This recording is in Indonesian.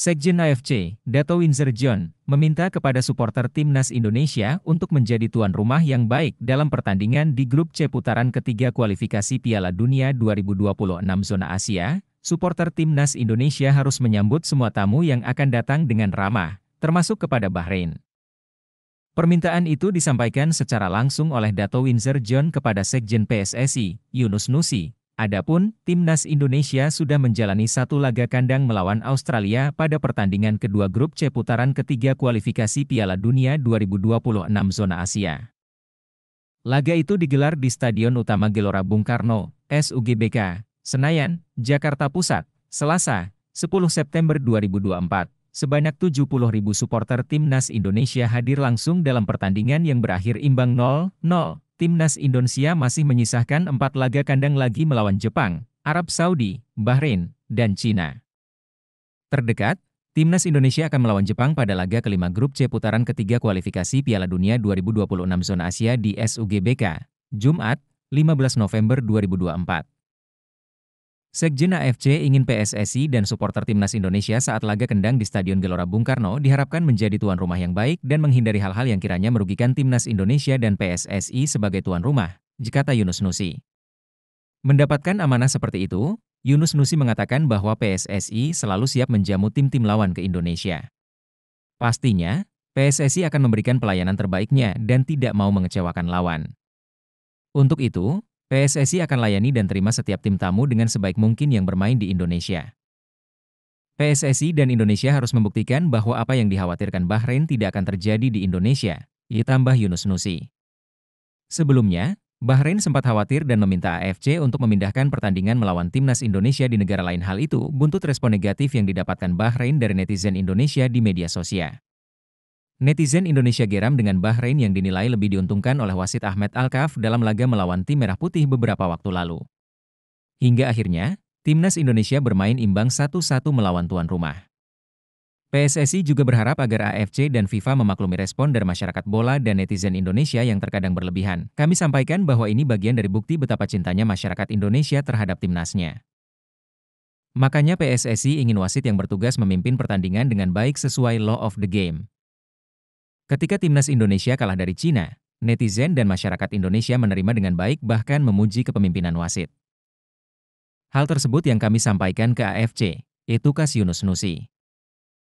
Sekjen AFC, Dato Windsor John, meminta kepada supporter timnas Indonesia untuk menjadi tuan rumah yang baik dalam pertandingan di grup C putaran ketiga kualifikasi Piala Dunia 2026 zona Asia. Supporter timnas Indonesia harus menyambut semua tamu yang akan datang dengan ramah, termasuk kepada Bahrain. Permintaan itu disampaikan secara langsung oleh Dato Windsor John kepada Sekjen PSSI, Yunus Nusi, Adapun, timnas Indonesia sudah menjalani satu laga kandang melawan Australia pada pertandingan kedua grup C putaran ketiga kualifikasi Piala Dunia 2026 zona Asia. Laga itu digelar di Stadion Utama Gelora Bung Karno, SUGBK, Senayan, Jakarta Pusat, Selasa, 10 September 2024. Sebanyak 70 ribu supporter timnas Indonesia hadir langsung dalam pertandingan yang berakhir imbang 0-0 timnas Indonesia masih menyisahkan empat laga kandang lagi melawan Jepang, Arab Saudi, Bahrain, dan Cina. Terdekat, timnas Indonesia akan melawan Jepang pada laga kelima grup C putaran ketiga kualifikasi Piala Dunia 2026 zona Asia di SUGBK, Jumat, 15 November 2024. Sekjen AFC ingin PSSI dan supporter timnas Indonesia saat laga kendang di Stadion Gelora Bung Karno diharapkan menjadi tuan rumah yang baik dan menghindari hal-hal yang kiranya merugikan timnas Indonesia dan PSSI sebagai tuan rumah, kata Yunus Nusi. Mendapatkan amanah seperti itu, Yunus Nusi mengatakan bahwa PSSI selalu siap menjamu tim-tim lawan ke Indonesia. Pastinya, PSSI akan memberikan pelayanan terbaiknya dan tidak mau mengecewakan lawan. Untuk itu, PSSI akan layani dan terima setiap tim tamu dengan sebaik mungkin yang bermain di Indonesia. PSSI dan Indonesia harus membuktikan bahwa apa yang dikhawatirkan Bahrain tidak akan terjadi di Indonesia, ditambah Yunus Nusi. Sebelumnya, Bahrain sempat khawatir dan meminta AFC untuk memindahkan pertandingan melawan timnas Indonesia di negara lain. Hal itu buntut respon negatif yang didapatkan Bahrain dari netizen Indonesia di media sosial. Netizen Indonesia geram dengan Bahrain yang dinilai lebih diuntungkan oleh wasit Ahmed Al-Kaf dalam laga melawan tim Merah Putih beberapa waktu lalu. Hingga akhirnya, timnas Indonesia bermain imbang satu-satu melawan tuan rumah. PSSI juga berharap agar AFC dan FIFA memaklumi respon dari masyarakat bola dan netizen Indonesia yang terkadang berlebihan. Kami sampaikan bahwa ini bagian dari bukti betapa cintanya masyarakat Indonesia terhadap timnasnya. Makanya PSSI ingin wasit yang bertugas memimpin pertandingan dengan baik sesuai law of the game. Ketika timnas Indonesia kalah dari Cina, netizen dan masyarakat Indonesia menerima dengan baik bahkan memuji kepemimpinan wasit. Hal tersebut yang kami sampaikan ke AFC, Etukas Yunus Nusi.